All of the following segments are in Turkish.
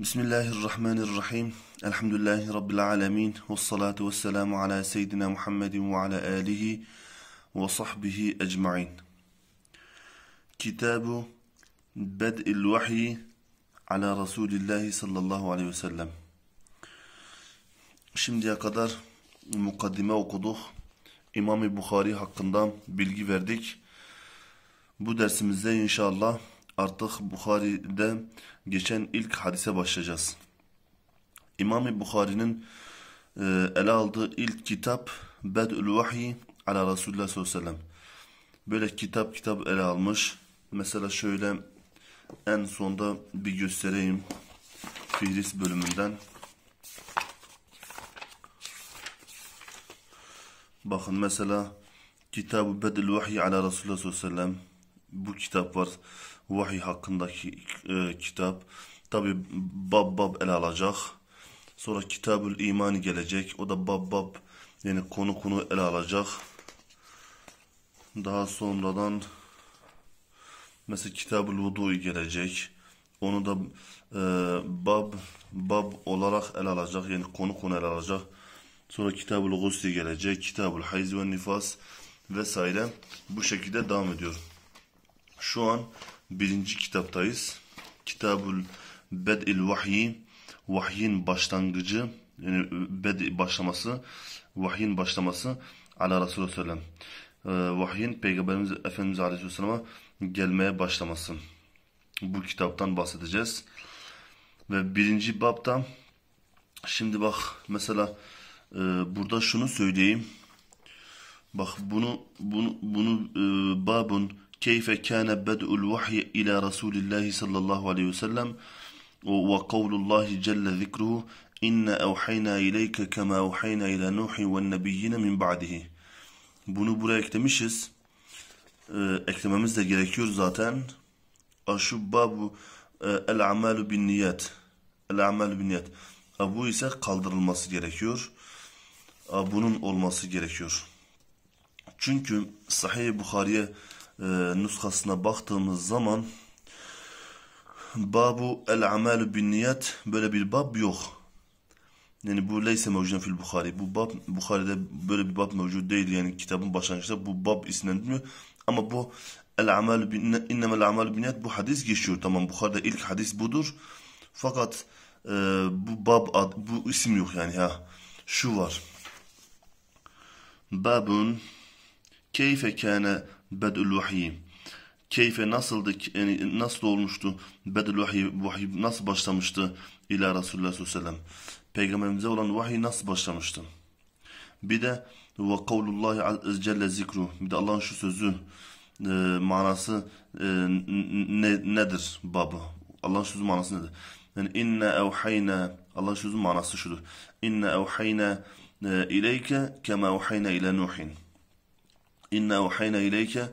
Bismillahirrahmanirrahim. Elhamdülillahi Rabbil alemin. Ve salatu ve selamu ala seyyidina Muhammedin ve ala alihi ve sahbihi ecma'in. Kitabu Bed'il Vahyi ala Resulillahi sallallahu aleyhi ve sellem. Şimdiye kadar mukaddime okuduk. İmam-ı Bukhari hakkında bilgi verdik. Bu dersimizde inşallah artık Bukhari'de geçen ilk hadise başlayacağız. İmam-ı Bukhari'nin e, ele aldığı ilk kitap Bed'ül Vahiy ala Resulullah sallallahu aleyhi ve sellem. Böyle kitap kitap ele almış. Mesela şöyle en sonda bir göstereyim. Fihris bölümünden. Bakın mesela Kitab-ı Bed'ül Vahiy ala Resulullah sallallahu aleyhi ve sellem. Bu kitap var vahiy hakkındaki e, kitap. Tabi bab bab ele alacak. Sonra kitabül imani gelecek. O da bab bab yani konu konu ele alacak. Daha sonradan mesela kitabül vudu gelecek. Onu da e, bab bab olarak ele alacak. Yani konu konu ele alacak. Sonra kitabül gusli gelecek. Kitabül hayz ve nifas vesaire bu şekilde devam ediyor. Şu an birinci kitaptayız. Kitabul Bed'il Vahyi, vahyin başlangıcı, yani e, bed başlaması, vahyin başlaması ala Resulü Sellem. Ee, vahyin Peygamberimiz Efendimiz Aleyhisselam'a gelmeye başlaması. Bu kitaptan bahsedeceğiz. Ve birinci babda şimdi bak mesela e, burada şunu söyleyeyim. Bak bunu bunu bunu e, babun كيف كان بدء الوحي إلى رسول الله صلى الله عليه وسلم وقول الله جل ذكره إن أوحينا إليك كما أوحينا إلى نوح والنبيين من بعده Bunu buraya eklemişiz. Ee, eklememiz de gerekiyor zaten. Aşubbabu el amalu bin niyet. El amalu bin niyet. Bu ise kaldırılması gerekiyor. Bunun olması gerekiyor. Çünkü Sahih-i Bukhari'ye e, ee, nuskasına baktığımız zaman babu el amalü bin niyet böyle bir bab yok. Yani bu leyse mevcuden fil Bukhari. Bu bab Bukhari'de böyle bir bab mevcut değil. Yani kitabın başlangıçta bu bab isimlendirmiyor. Ama bu el amalü bin innemel amalü bin niyet bu hadis geçiyor. Tamam Bukhari'de ilk hadis budur. Fakat e, bu bab ad, bu isim yok yani ha. Şu var. Babun keyfe kâne bedül vahiy keyfe nasıldı nasıl olmuştu bedül vahiy, vahiy nasıl başlamıştı ila Resulullah sallallahu aleyhi ve sellem peygamberimize olan vahiy nasıl başlamıştı bir de ve kavlullahi celle zikru bir de Allah'ın şu sözü e, manası e, ne, nedir babı Allah'ın sözü manası nedir yani inne evhayna Allah'ın sözü manası şudur inne evhayna e, ileyke kema evhayna ile nuhin İnna uhayna ileyke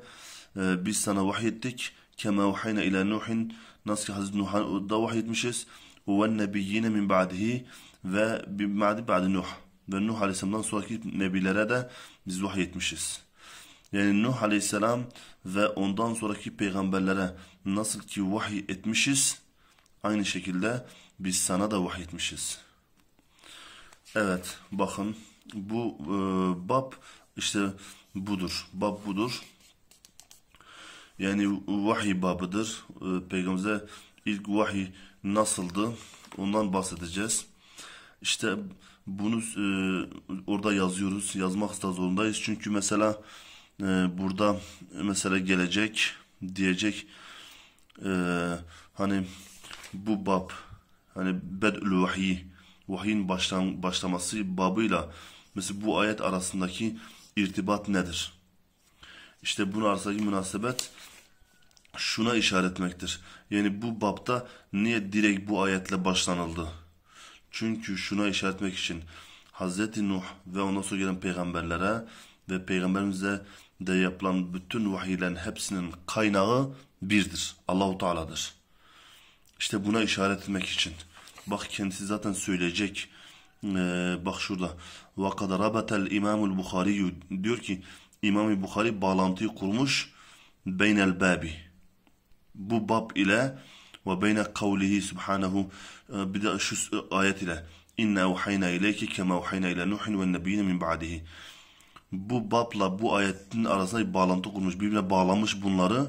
e, biz sana vahyettik. Kema uhayna ila Nuhin. Nasıl ki Hazreti Nuh'a da vahyetmişiz. Ve nebiyyine min ba'dihi ve bimadi ba'di Nuh. Ve Nuh Aleyhisselam'dan sonraki nebilere de biz vahyetmişiz. Yani Nuh Aleyhisselam ve ondan sonraki peygamberlere nasıl ki vahiy etmişiz aynı şekilde biz sana da vahiy etmişiz. Evet bakın bu e, bab işte budur. Bab budur. Yani vahiy babıdır. Ee, peygamberimize ilk vahiy nasıldı ondan bahsedeceğiz. İşte bunu e, orada yazıyoruz. Yazmak da zorundayız. Çünkü mesela e, burada mesela gelecek diyecek e, hani bu bab hani bed'ül vahiy vahyin başlam başlaması babıyla mesela bu ayet arasındaki irtibat nedir? İşte bunun arasındaki münasebet şuna işaret etmektir. Yani bu bapta niye direkt bu ayetle başlanıldı? Çünkü şuna işaret etmek için Hz. Nuh ve ondan sonra gelen peygamberlere ve peygamberimize de yapılan bütün vahiylerin hepsinin kaynağı birdir. Allahu Teala'dır. İşte buna işaret etmek için. Bak kendisi zaten söyleyecek. Ee, bak şurada. وَقَدْ رَبَتَ الْاِمَامُ الْبُخَارِيُّ diyor ki İmam-ı Bukhari bağlantıyı kurmuş beynel babi bu bab ile ve beyne kavlihi subhanahu e, bir de şu e, ayet ile inna uhayna ileyke kema uhayna ile nuhin ve nebiyine min ba'dihi bu babla bu ayetin arasında bir bağlantı kurmuş birbirine bağlamış bunları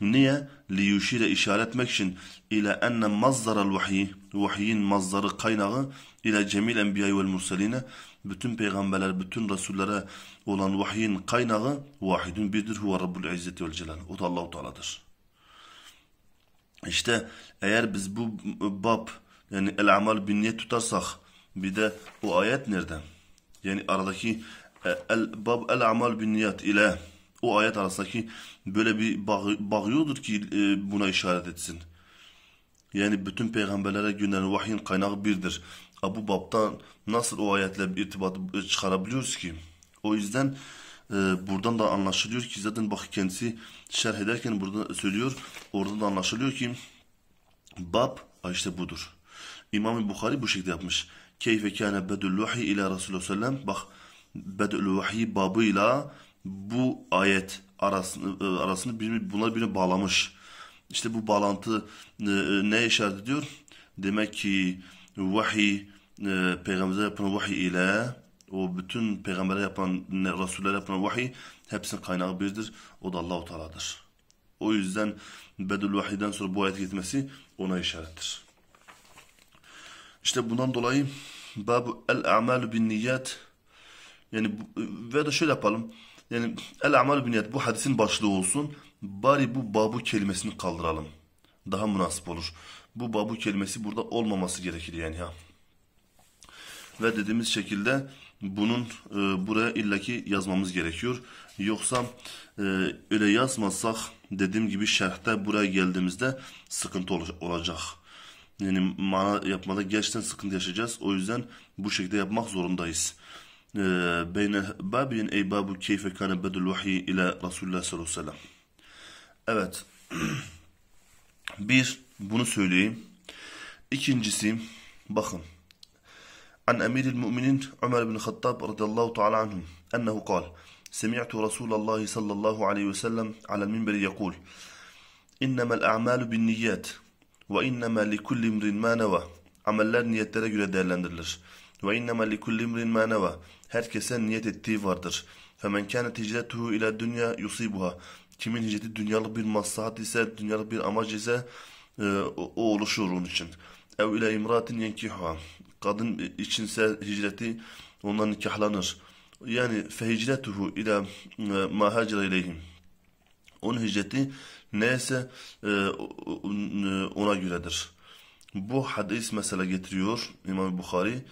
niye li yushire işaret etmek için ile enne mazzaral vahyi vahyin mazları kaynağı ile cemil enbiya ve murseline bütün peygamberler, bütün rasullere olan vahyin kaynağı vahidun birdir. Huve Rabbul İzzeti vel Celal. O da Allah-u Teala'dır. İşte eğer biz bu bab yani el amal bin niyet tutarsak bir de o ayet nerede? Yani aradaki e, el bab el amal bin niyet ile o ayet arasındaki böyle bir bağ, bağıyordur ki e, buna işaret etsin. Yani bütün peygamberlere gönderen vahyin kaynağı birdir. Abu Bab'dan nasıl o ayetle bir irtibatı e, çıkarabiliyoruz ki? O yüzden e, buradan da anlaşılıyor ki zaten bak kendisi şerh ederken burada söylüyor. orada da anlaşılıyor ki bab işte budur. İmam-ı Bukhari bu şekilde yapmış. Keyfe kâne bedül vahyi ile Resulullah sellem. Bak bedül vahyi babıyla bu ayet arasını, e, arasını birbirine, bunlar birbirine bağlamış. İşte bu bağlantı e, e ne işaret ediyor? Demek ki vahiy e, peygambere yapılan vahiy ile o bütün peygambere yapılan, rasullere yapılan vahiy hepsinin kaynağı birdir. O da Allahu Teala'dır. O yüzden Bedül Vahiy'den sonra bu ayet gitmesi ona işarettir. İşte bundan dolayı babu el amalu bin niyet yani ve de şöyle yapalım. Yani el amalu bin niyet bu hadisin başlığı olsun. Bari bu babu kelimesini kaldıralım. Daha münasip olur bu babu kelimesi burada olmaması gerekir yani ha. Ve dediğimiz şekilde bunun e, buraya illaki yazmamız gerekiyor. Yoksa e, öyle yazmazsak dediğim gibi şerhte buraya geldiğimizde sıkıntı ol olacak. Yani mana yapmada gerçekten sıkıntı yaşayacağız. O yüzden bu şekilde yapmak zorundayız. E, beyne babin ey babu keyfe kane bedül vahiy ile Resulullah sallallahu aleyhi ve sellem. Evet. bir bunu söyleyeyim. İkincisi bakın. An emiril müminin Ömer bin Hattab radıyallahu taala anhum. Ennehu kal. Semi'tu Resulallah sallallahu aleyhi ve sellem alel minberi yakul. İnnemel a'malu bin niyyat. Ve inneme li kulli imrin ma neva. Ameller niyetlere göre değerlendirilir. Ve inneme li kulli imrin ma neva. Herkese niyet ettiği vardır. Femen kâne ticretuhu ila dünya yusibuha. Kimin hicreti dünyalık bir maslahat ise, dünyalık bir amaç ise e, o oluşur onun için. Ev ile imratin yenkiha. Kadın içinse hicreti ondan nikahlanır. Yani fehicretuhu ile ma hacire ileyhim. Onun hicreti neyse e, e, ona göredir. Bu hadis mesela getiriyor İmam Bukhari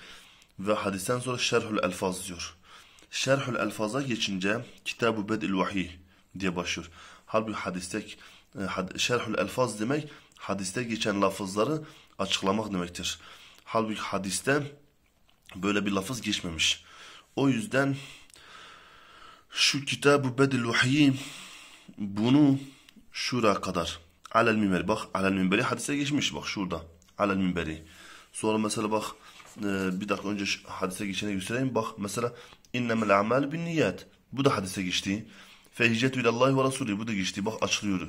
ve hadisten sonra Şerhül Elfaz diyor. Şerhül Elfaz'a geçince Kitab-ı Bed'il Vahiy diye başlıyor. Halbuki hadiste Şerhül Elfaz demek hadiste geçen lafızları açıklamak demektir. Halbuki hadiste böyle bir lafız geçmemiş. O yüzden şu kitabı bedel vahyi bunu şura kadar alel minber bak alel minberi hadise geçmiş bak şurada alel minberi. Sonra mesela bak e, bir dakika önce hadise geçene göstereyim. Bak mesela innemel amel bin niyet. Bu da hadise geçti. Fehicetü hicretü ilallahi ve rasulü. Bu da geçti. Bak açılıyor.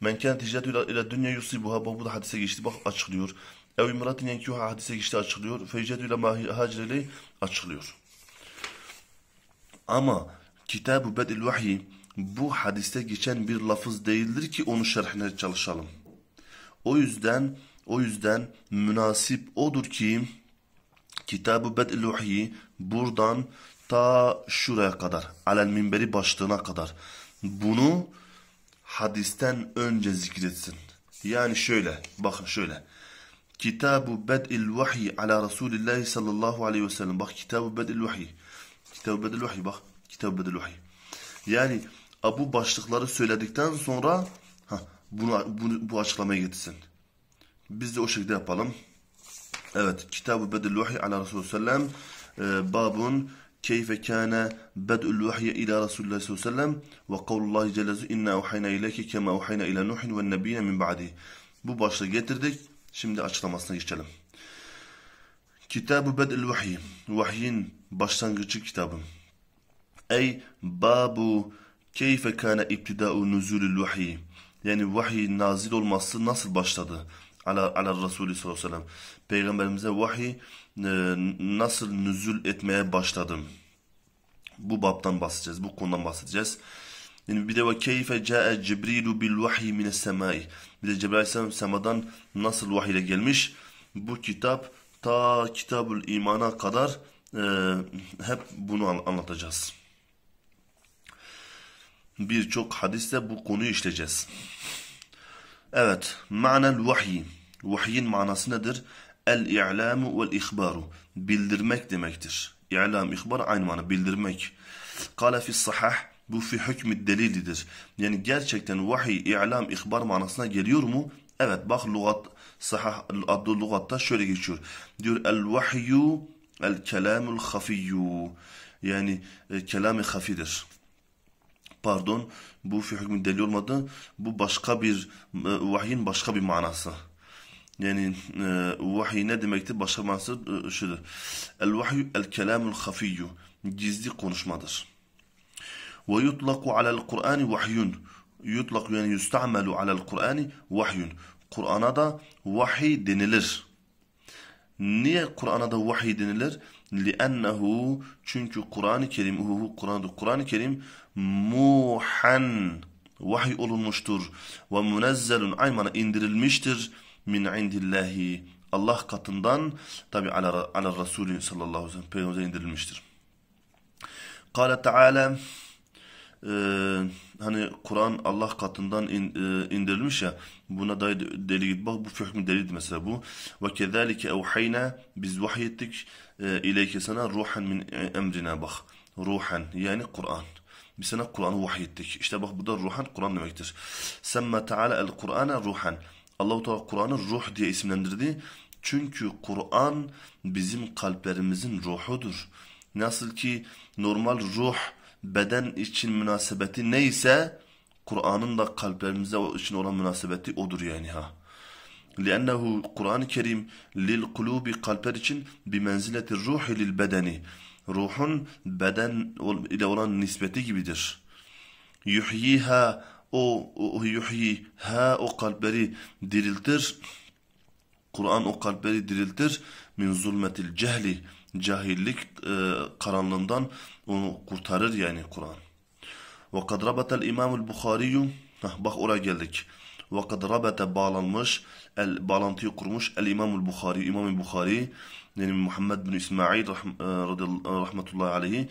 Men kâne ticaretü ile dünya yusibuha. Bak bu da hadise geçti. Bak açıklıyor. Ev imratin yenkiuha hadise geçti açıklıyor. Fecedü ile mahacireli açıklıyor. Ama Kitab-ı Bedil Vahiy bu hadiste geçen bir lafız değildir ki onu şerhine çalışalım. O yüzden o yüzden münasip odur ki Kitab-ı Bedil Vahiy buradan ta şuraya kadar, alel minberi başlığına kadar bunu hadisten önce zikretsin. Yani şöyle bakın şöyle. Kitabu bed'il vahiy ala Resulillahi sallallahu aleyhi ve sellem. Bak kitabu bed'il vahiy. Kitabu bed'il vahiy bak. Kitabu bed'il vahiy. Yani bu başlıkları söyledikten sonra heh, bunu, bunu, bu açıklamayı gitsin. Biz de o şekilde yapalım. Evet. Kitabu bed'il vahiy ala Resulü sellem. E, babun keyfe kana bed'ul vahyi ila Resulullah sallallahu aleyhi ve sellem ve kavlullah celle inna uhayna ileyke kema uhayna ila Nuhin ve nebiyine min ba'di. Bu başlığı getirdik. Şimdi açıklamasına geçelim. Kitabu bed'ül vahyi. Vahyin başlangıcı kitabı. Ey babu keyfe kana ibtida'u nuzulul vahyi. Yani vahiy nazil olması nasıl başladı? ala, ala Resulü sallallahu aleyhi ve sellem. Peygamberimize vahiy e, nasıl nüzül etmeye başladım. Bu baptan bahsedeceğiz. Bu konudan bahsedeceğiz. Yani bir de ve keyfe ca'e cibrilu bil vahyi mine semai. Bir de Cebrail aleyhisselam semadan nasıl vahiy ile gelmiş. Bu kitap ta kitabul imana kadar e, hep bunu anlatacağız. Birçok hadiste bu konuyu işleyeceğiz. Evet, manel vahiy. Vahyin manası nedir? El-i'lamu vel-ihbaru. Bildirmek demektir. İ'lam, ihbar aynı mana. Bildirmek. Kale fi sahah. Bu fi hükmü delilidir. Yani gerçekten vahiy, i'lam, ihbar manasına geliyor mu? Evet bak lugat, sahah adlı lugatta şöyle geçiyor. Diyor el-vahyu el-kelamul hafiyyu. Yani e, kelam-ı hafidir pardon bu fi hükmü delil olmadı. Bu başka bir e, vahyin başka bir manası. Yani e, vahiy ne demektir? Başka manası e, şudur. El vahyu el kelamul hafiyyu. Gizli konuşmadır. Ve yutlaku alel Kur'an vahyun. Yutlak yani yusta'melu alel Kur'an vahyun. Kur'an'a da vahiy denilir. Niye Kur'an'a da vahiy denilir? لِأَنَّهُ Çünkü Kur'an-ı Kerim, Kur'an-ı Kur'an Kerim muhan vahiy olunmuştur. Ve münezzelun aymana indirilmiştir min indillahi Allah katından tabi ala, ala Resulü sallallahu aleyhi ve sellem peygamberimize indirilmiştir. Kale Teala e, hani Kur'an Allah katından in, e, indirilmiş ya buna dair git bak bu hükmü delildir mesela bu. Ve kezalike evhayna biz vahyettik e, ileyke sana ruhan min emrina bak. Ruhan yani Kur'an. Biz sana Kur'an'ı vahyettik. İşte bak bu da ruhen Kur'an demektir. Semme Teala el Kur'ana ruhen. Allahu Teala Kur'an'ı ruh diye isimlendirdi. Çünkü Kur'an bizim kalplerimizin ruhudur. Nasıl ki normal ruh beden için münasebeti neyse Kur'an'ın da kalplerimize için olan münasebeti odur yani ha. لأنه Kur'an-ı Kerim lil kulubi kalpler için bir menzileti ruhi lil bedeni. Ruhun beden ile olan nispeti gibidir. Yuhyiha o, o yuhyi ha o kalpleri diriltir. Kur'an o kalpleri diriltir. Min zulmetil cehli cahillik e, karanlığından onu kurtarır yani Kur'an. Ve kad rabatel İmamul Bukhari'yu bak oraya geldik. Ve kad rabete bağlanmış el bağlantıyı kurmuş el İmamul Bukhari İmam Bukhari yani Muhammed bin İsmail rahm, e, rahmetullahi aleyhi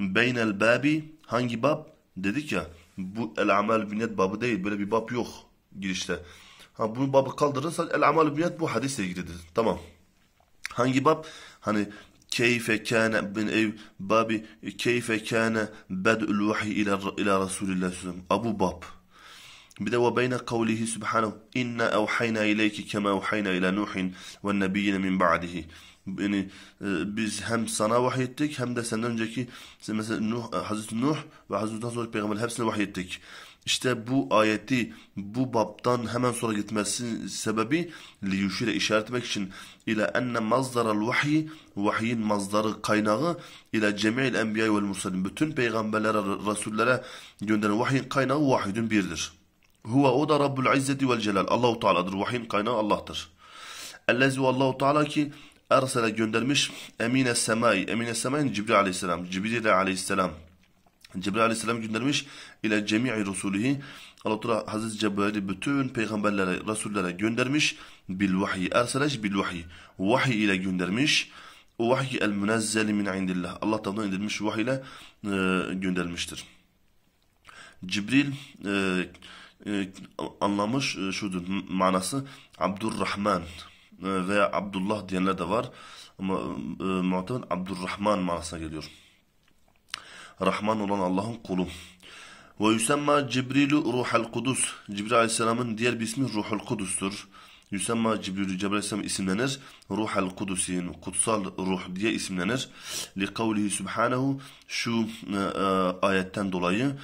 beynel babi hangi bab dedik ya bu el amel binet babı değil. Böyle bir bab yok girişte. Ha bunu babı kaldırırsan el amel binet bu hadisle ilgilidir. Tamam. Hangi bab? Hani keyfe kâne bin ev babi keyfe kâne bed'ül vahiy ila, ila Resulillah Abu bab. Bir de ve beyne kavlihi subhanahu inna evhayna ileyki kema evhayna ila Nuhin ve nebiyyine min ba'dihi. Yani e, biz hem sana vahyettik hem de senden önceki mesela Nuh, e, Hazreti Nuh ve Hazreti Hazreti Peygamber hepsine vahyettik. İşte bu ayeti bu babdan hemen sonra gitmesi sebebi liyuşire işaret etmek için ile enne mazdaral vahiy vahiyin mazdarı kaynağı ile cemil enbiya ve mursalin bütün peygamberlere resullere gönderilen vahyin kaynağı vahidün birdir. Huve o da Rabbul İzzeti vel Celal. Allahu Teala'dır. vahiyin kaynağı Allah'tır. Ellezi ve Allahu Teala ki Ersele göndermiş Emine Semai. Emine Semai Cibril aleyhisselam. Cibril aleyhisselam. Cibril aleyhisselam göndermiş ile cemi'i rusulihi. Allah Teala Hazreti Cebrail'i bütün peygamberlere, rasullere göndermiş bil vahyi. Erseleş bil vahyi. Vahiy ile göndermiş. O vahiy el münezzeli min indillah. Allah tarafından indirilmiş vahiy ile e, gönderilmiştir. Cibril e, e, anlamış e, şudur manası Abdurrahman. Ee, veya Abdullah diyenler de var. Ama e, muhtemelen Abdurrahman manasına geliyor. Rahman olan Allah'ın kulu. Ve yusemma Cibrilu Ruhul Kudus. Cibril Aleyhisselam'ın diğer bir ismi Ruhul Kudus'tur. Yusemma Cibrilu Cebrail Aleyhisselam isimlenir. Ruhul Kudusin, kutsal ruh diye isimlenir. Li kavlihi subhanahu şu e, e, ayetten dolayı.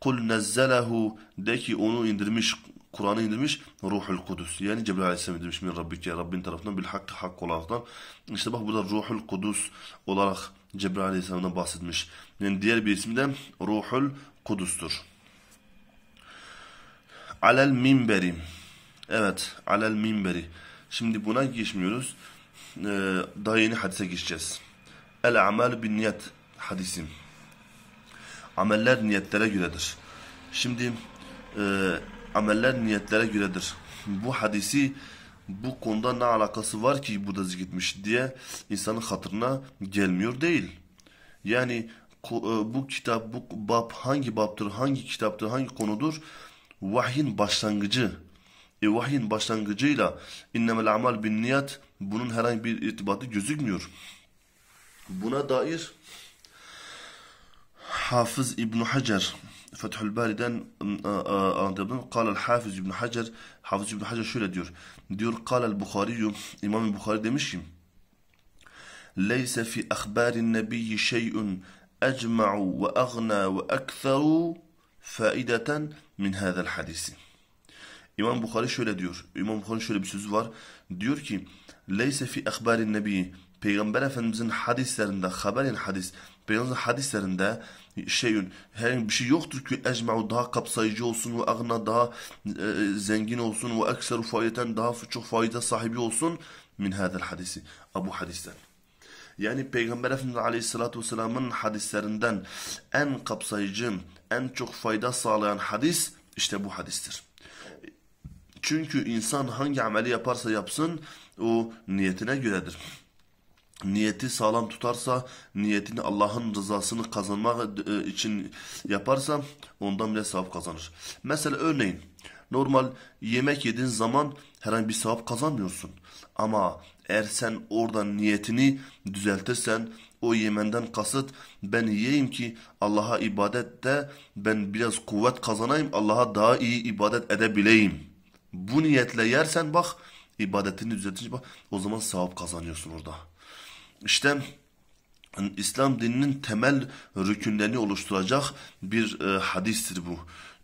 Kul nezzelehu de ki onu indirmiş Kur'an'ı indirmiş Ruhul Kudüs. Yani Cebrail Aleyhisselam indirmiş min Rabbike Rabbin tarafından bil hakkı hak da. İşte bak burada Ruhul Kudüs olarak Cebrail Aleyhisselam'dan bahsetmiş. Yani diğer bir isim de Ruhul Kudüs'tür. Alel minberi. Evet, alel minberi. Şimdi buna geçmiyoruz. Ee, daha yeni hadise geçeceğiz. El amel bin niyet hadisim. Ameller niyetlere göredir. Şimdi e, ameller niyetlere göredir. Bu hadisi bu konuda ne alakası var ki burada zikretmiş diye insanın hatırına gelmiyor değil. Yani e, bu kitap, bu bab hangi baptır, hangi kitaptır, hangi konudur? Vahyin başlangıcı. E, vahyin başlangıcıyla innemel amal bin niyat bunun herhangi bir irtibatı gözükmüyor. Buna dair Hafız İbn Hacer Fethül Bari'den anladığım قال الحافظ İbn Hacer Hafız İbn Hacer şöyle diyor. Diyor قال البخاري İmam Buhari demiş ki ليس في أخبار النبي شيء أجمع وأغنى وأكثر فائدة من هذا الحديث İmam Buhari şöyle diyor. İmam Buhari şöyle bir sözü var. Diyor ki: "Leyse fi ahbarin nebi." Peygamber Efendimizin hadislerinde, haberin hadis, Peygamber'in hadislerinde şeyün her bir şey yoktur ki ecma'u daha kapsayıcı olsun ve agna daha e, zengin olsun ve ekser fayeten daha çok fayda sahibi olsun min hadel hadisi Abu hadisten. Yani Peygamber Efendimiz Aleyhisselatü Vesselam'ın hadislerinden en kapsayıcı, en çok fayda sağlayan hadis işte bu hadistir. Çünkü insan hangi ameli yaparsa yapsın o niyetine göredir niyeti sağlam tutarsa, niyetini Allah'ın rızasını kazanmak e, için yaparsa ondan bile sevap kazanır. Mesela örneğin normal yemek yediğin zaman herhangi bir sevap kazanmıyorsun. Ama eğer sen oradan niyetini düzeltirsen o yemenden kasıt ben yiyeyim ki Allah'a ibadette ben biraz kuvvet kazanayım Allah'a daha iyi ibadet edebileyim. Bu niyetle yersen bak ibadetini düzeltince bak o zaman sevap kazanıyorsun orada işte İslam dininin temel rükünlerini oluşturacak bir e, hadistir bu.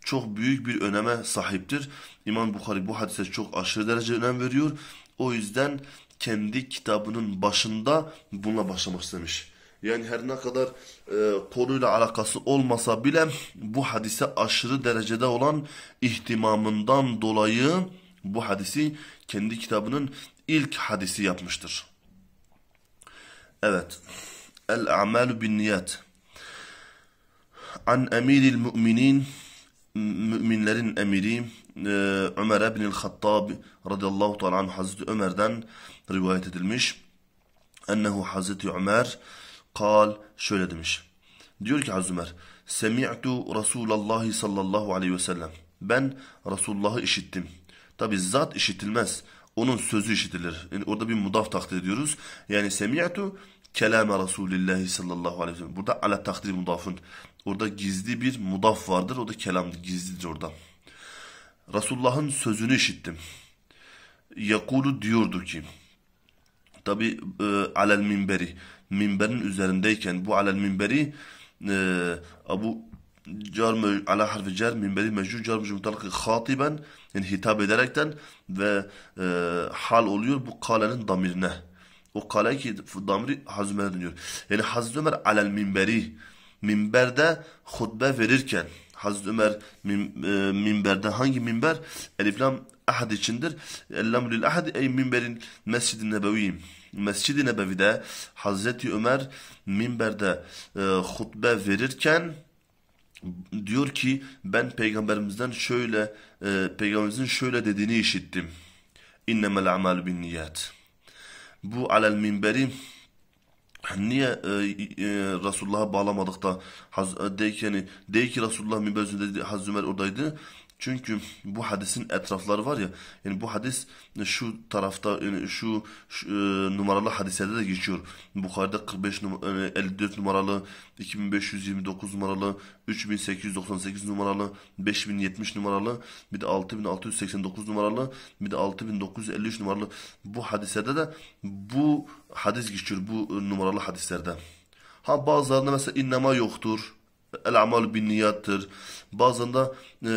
Çok büyük bir öneme sahiptir. İmam Bukhari bu hadise çok aşırı derece önem veriyor. O yüzden kendi kitabının başında bununla başlamak istemiş. Yani her ne kadar e, konuyla alakası olmasa bile bu hadise aşırı derecede olan ihtimamından dolayı bu hadisi kendi kitabının ilk hadisi yapmıştır. Evet. El a'malu bin niyat. An emiril müminin müminlerin emiri e, Ömer ibn-i Hattab radıyallahu ta'ala anh Hazreti Ömer'den rivayet edilmiş. Ennehu Hazreti Ömer kal şöyle demiş. Diyor ki Hazreti Ömer Semi'tu Resulallah sallallahu aleyhi ve sellem. Ben Resulullah'ı işittim. Tabi zat işitilmez onun sözü işitilir. Yani orada bir mudaf takdir ediyoruz. Yani semi'tu kelame Resulillahi sallallahu aleyhi ve sellem. Burada ala takdir mudafın. Orada gizli bir mudaf vardır. O da kelam gizlidir orada. Resulullah'ın sözünü işittim. Yakulu diyordu ki tabi e, alel minberi minberin üzerindeyken bu alel minberi e, Abu car ala harfi cer minberi mecrur car mecrur mutalakı hatiben yani hitap ederekten ve e, hal oluyor bu kalenin damirine. O kale ki damiri Hazreti Ömer'e dönüyor. Yani Hazreti Ömer alel minberi minberde hutbe verirken Hazreti Ömer min, e, minberde hangi minber? Eliflam ahad içindir. Ellam lil ahad ey minberin Mescid-i Nebevi. Mescid-i Nebevi'de Hazreti Ömer minberde e, hutbe verirken diyor ki ben peygamberimizden şöyle e, peygamberimizin şöyle dediğini işittim. İnnemel amal bin niyat. Bu alel minberi niye e, e, Resulullah'a bağlamadık da haz, de, yani, de ki Resulullah minber üzerinde Hazreti Ömer oradaydı. Çünkü bu hadisin etrafları var ya yani bu hadis şu tarafta yani şu, şu e, numaralı hadislerde de geçiyor. Bukhari'de 45 numara, 54 numaralı, 2529 numaralı, 3898 numaralı, 5070 numaralı, bir de 6689 numaralı, bir de 6953 numaralı bu hadislerde de bu hadis geçiyor bu numaralı hadislerde. Ha bazılarında mesela innama yoktur el amal bin niyattir. Bazen de e,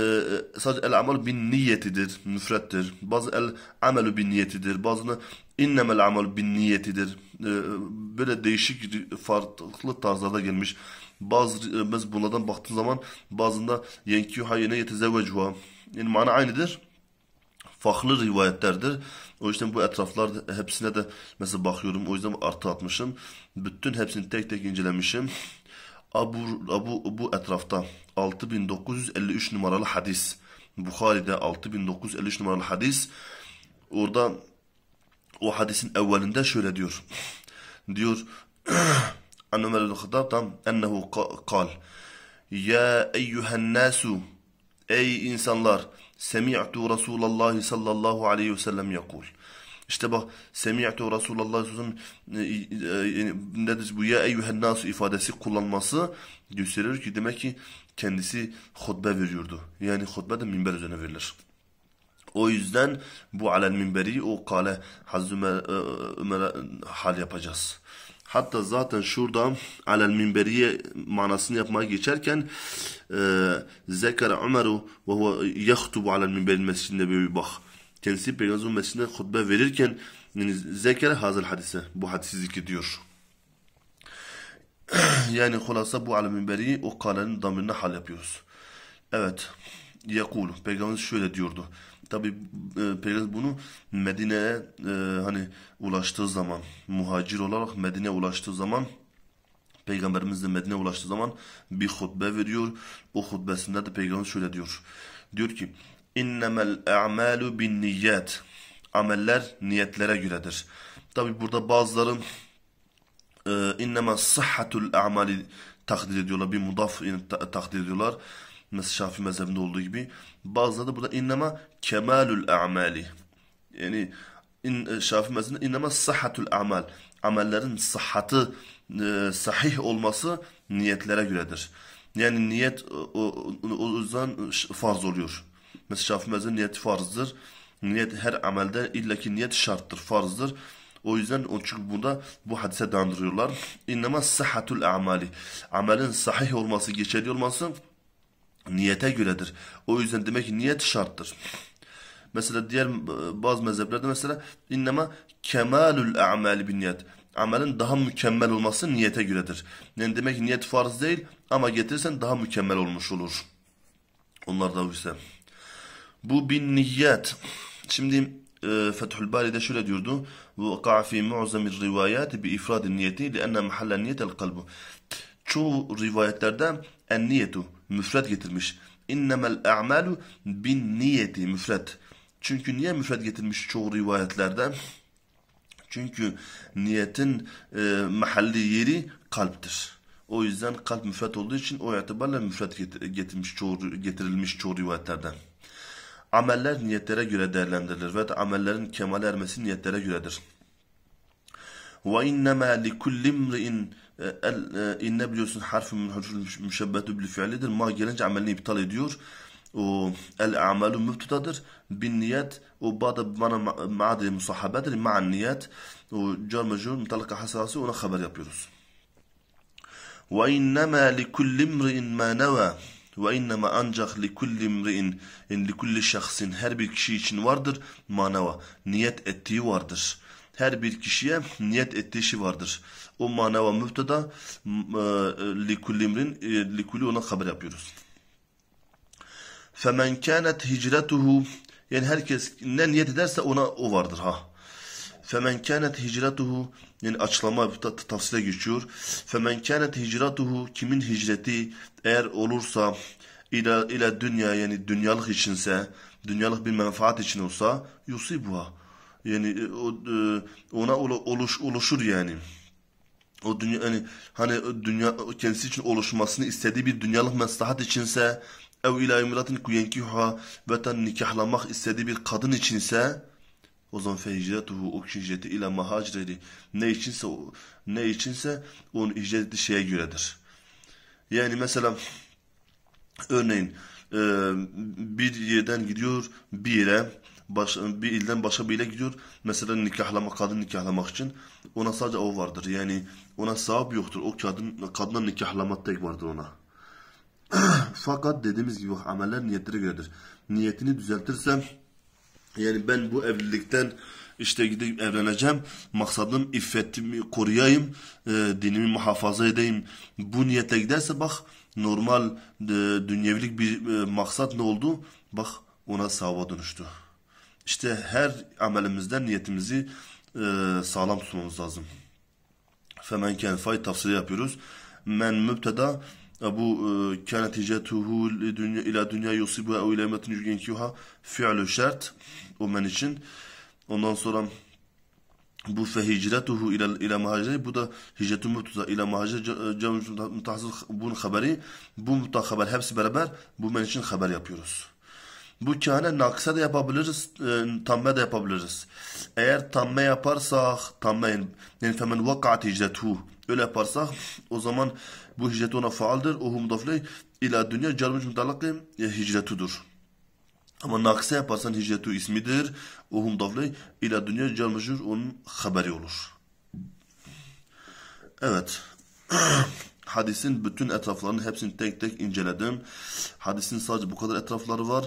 sadece el amal bin niyetidir, müfrettir. Bazı el amelu bin niyetidir. Bazen de innemel amal bin niyetidir. E, böyle değişik farklı tarzlarda gelmiş. Bazı e, biz bunlardan baktığın zaman bazında yenkiha yine yetezevvecuha. Yani mana aynıdır. Farklı rivayetlerdir. O yüzden bu etraflar hepsine de mesela bakıyorum. O yüzden artı atmışım. Bütün hepsini tek tek incelemişim. Abu, Abu, bu etrafta 6953 numaralı hadis. Bukhari'de 6953 numaralı hadis. Orada o hadisin evvelinde şöyle diyor. diyor An Ömer el-Hattab tam ennehu kal. Ya eyyühen nasu ey insanlar semi'tu Resulallah sallallahu aleyhi ve sellem yakul. İşte bak semi'tu Resulullah sallallahu e, e, e, nedir bu ya eyyühen nasu ifadesi kullanması gösterir ki demek ki kendisi hutbe veriyordu. Yani hutbe de minber üzerine verilir. O yüzden bu alel minberi o kale Hazreti Ömer'e hal yapacağız. Hatta zaten şurada alel minberiye manasını yapmaya geçerken zekere Ömer'u ve huve yehtubu alel minberi mescidinde bir bak kendisi peygamber mescidine hutbe verirken zeker hazır hadise bu hadisi zikrediyor. yani hulasa bu al-minberi o kalenin damirine hal yapıyoruz. Evet. Yakul. Peygamber şöyle diyordu. Tabi e, Peygamber bunu Medine'ye e, hani ulaştığı zaman muhacir olarak Medine'ye ulaştığı zaman Peygamberimiz de Medine'ye ulaştığı zaman bir hutbe veriyor. O hutbesinde de Peygamber şöyle diyor. Diyor ki İnnemel a'malu bin niyet. Ameller niyetlere göredir. Tabi burada bazıların e, inneme sıhhatul a'mali takdir ediyorlar. Bir mudaf ta takdir ediyorlar. Mesela Şafi mezhebinde olduğu gibi. Bazıları da burada inneme kemalul a'mali. Yani in, e, Şafi mezhebinde inneme sıhhatul a'mal. Amellerin sıhhatı e, sahih olması niyetlere göredir. Yani niyet o, o, o yüzden farz oluyor. Mesela Mesafemizin niyeti farzdır. Niyet her amelde illaki niyet şarttır, farzdır. O yüzden o çünkü bunda bu hadise dayandırıyorlar. İnnemâ sıhhatul amali. Amelin sahih olması, geçerli olması niyete göredir. O yüzden demek ki niyet şarttır. Mesela diğer e, bazı mezheplerde mesela innema kemalul amali bin niyet. Amelin daha mükemmel olması niyete göredir. Yani demek ki niyet farz değil ama getirirsen daha mükemmel olmuş olur. Onlar da bu ise. Bu bin niyyat. Şimdi e, Fethül Bari'de şöyle diyordu. وَقَعَ فِي مُعْزَمِ الرِّوَايَاتِ بِاِفْرَادِ النِّيَّةِ لِأَنَّ مَحَلَّ النِّيَّةَ الْقَلْبُ Çoğu rivayetlerde en niyetu müfred getirmiş. اِنَّمَا الْاَعْمَالُ bin niyeti müfred. Çünkü niye müfred getirmiş çoğu rivayetlerde? Çünkü niyetin e, mahalli yeri kalptir. O yüzden kalp müfret olduğu için o itibarla müfret getirmiş çoğu, getirilmiş çoğu rivayetlerden ameller niyetlere göre değerlendirilir ve de amellerin kemale ermesi niyetlere göredir. Ve innemâ likulli imri'in e, e, inne biliyorsun harfi min hurful müşebbetü bil fiilidir. Ma gelince amelini iptal ediyor. O el amelu mübtedadır. Bin niyet o bada bana ma'adi musahabedir. Ma'an niyet o car mecrur mutalaka hasası ona haber yapıyoruz. Ve innemâ likulli imri'in mâ nevâ ve innema ancak li kulli imri'in li kulli şahsin her bir kişi için vardır manava. Niyet ettiği vardır. Her bir kişiye niyet ettiği şey vardır. O manava müfteda e, li kulli imrin e, li kulli ona haber yapıyoruz. Femen kânet hicretuhu yani herkes ne niyet ederse ona o vardır ha. Femen kânet hicretuhu yani açıklama tafsile geçiyor. Femen kânet hicretuhu kimin hicreti eğer olursa ila, ila dünya yani dünyalık içinse dünyalık bir menfaat için olsa yusibuha yani e, e, ona oluş, oluşur yani. O dünya yani hani dünya kendisi için oluşmasını istediği bir dünyalık maslahat içinse ev ila imratin kuyenkiha ve nikahlamak istediği bir kadın içinse. ise o zaman fe hicretuhu ile mahacredi. Ne içinse ne içinse onun hicret şeye göredir. Yani mesela örneğin e, bir yerden gidiyor bir yere baş, bir ilden başka bir ile gidiyor. Mesela nikahlamak, kadın nikahlamak için ona sadece o vardır. Yani ona sahip yoktur. O kadın kadına nikahlamak tek vardır ona. Fakat dediğimiz gibi ameller niyetlere göredir. Niyetini düzeltirse yani ben bu evlilikten işte gidip evleneceğim. Maksadım iffetimi koruyayım, e, dinimi muhafaza edeyim. Bu niyete giderse bak normal e, dünyevilik bir e, maksat ne oldu? Bak ona sahava dönüştü. İşte her amelimizden niyetimizi e, sağlam tutmamız lazım. Femen kenfay tafsiri yapıyoruz. Men mübteda e, bu e, kânet dünya ila dünya yusibu ev ilemetin yügenkiha fi'lü şart o men için. Ondan sonra bu fe hicretuhu ila ila muhacire bu da hicretu murtuza ila muhacire e, cem mutahsil bunun haberi bu mutlak hepsi beraber bu men için haber yapıyoruz. Bu kâne naksa da yapabiliriz, e, tamme de yapabiliriz. Eğer tamme yaparsak, tamme yani femen vakat hicretuhu öyle yaparsak o zaman bu hicret ona faaldir. O mudafle ila dünya carmuş mutalakı e, hicretudur. Ama nakse yaparsan hicretu ismidir. O mudafle ila dünya carmuşur onun haberi olur. Evet. Hadisin bütün etraflarını hepsini tek tek inceledim. Hadisin sadece bu kadar etrafları var